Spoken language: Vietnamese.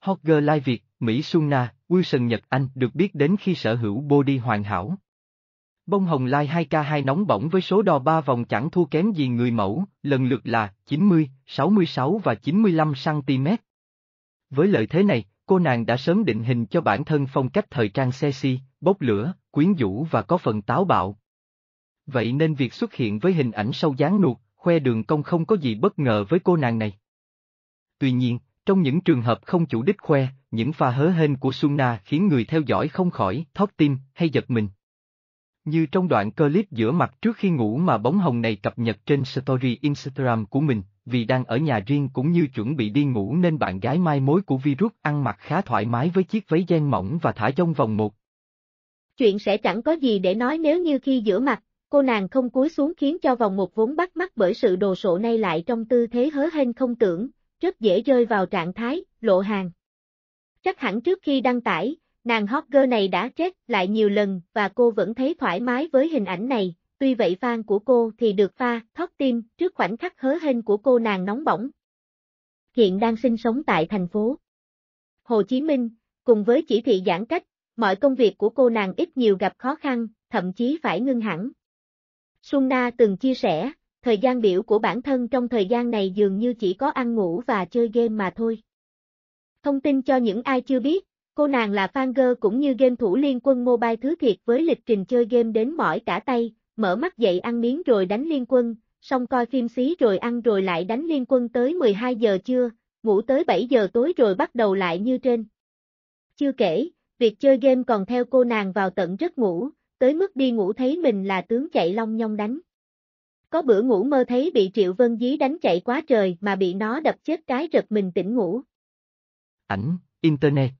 Hogger Lai Việt, Mỹ Suna, Wilson Nhật Anh được biết đến khi sở hữu body hoàn hảo. Bông hồng lai 2K2 nóng bỏng với số đo 3 vòng chẳng thua kém gì người mẫu, lần lượt là 90, 66 và 95cm. Với lợi thế này, cô nàng đã sớm định hình cho bản thân phong cách thời trang sexy, bốc lửa, quyến rũ và có phần táo bạo. Vậy nên việc xuất hiện với hình ảnh sâu dáng nuột, khoe đường cong không có gì bất ngờ với cô nàng này. Tuy nhiên, trong những trường hợp không chủ đích khoe, những pha hớ hên của Suna khiến người theo dõi không khỏi thót tim hay giật mình. Như trong đoạn clip giữa mặt trước khi ngủ mà bóng hồng này cập nhật trên story Instagram của mình, vì đang ở nhà riêng cũng như chuẩn bị đi ngủ nên bạn gái mai mối của virus ăn mặc khá thoải mái với chiếc váy gen mỏng và thả trong vòng một. Chuyện sẽ chẳng có gì để nói nếu như khi giữa mặt, cô nàng không cúi xuống khiến cho vòng một vốn bắt mắt bởi sự đồ sộ này lại trong tư thế hớ hên không tưởng, rất dễ rơi vào trạng thái, lộ hàng. Chắc hẳn trước khi đăng tải, nàng hot girl này đã chết lại nhiều lần và cô vẫn thấy thoải mái với hình ảnh này, tuy vậy fan của cô thì được pha, thoát tim, trước khoảnh khắc hớ hên của cô nàng nóng bỏng. Hiện đang sinh sống tại thành phố Hồ Chí Minh, cùng với chỉ thị giãn cách, mọi công việc của cô nàng ít nhiều gặp khó khăn, thậm chí phải ngưng hẳn. Suna từng chia sẻ, thời gian biểu của bản thân trong thời gian này dường như chỉ có ăn ngủ và chơi game mà thôi. Thông tin cho những ai chưa biết, cô nàng là fan girl cũng như game thủ liên quân mobile thứ thiệt với lịch trình chơi game đến mỏi cả tay, mở mắt dậy ăn miếng rồi đánh liên quân, xong coi phim xí rồi ăn rồi lại đánh liên quân tới 12 giờ trưa, ngủ tới 7 giờ tối rồi bắt đầu lại như trên. Chưa kể, việc chơi game còn theo cô nàng vào tận rất ngủ, tới mức đi ngủ thấy mình là tướng chạy long nhong đánh. Có bữa ngủ mơ thấy bị Triệu Vân Dí đánh chạy quá trời mà bị nó đập chết cái rực mình tỉnh ngủ. Ảnh, Internet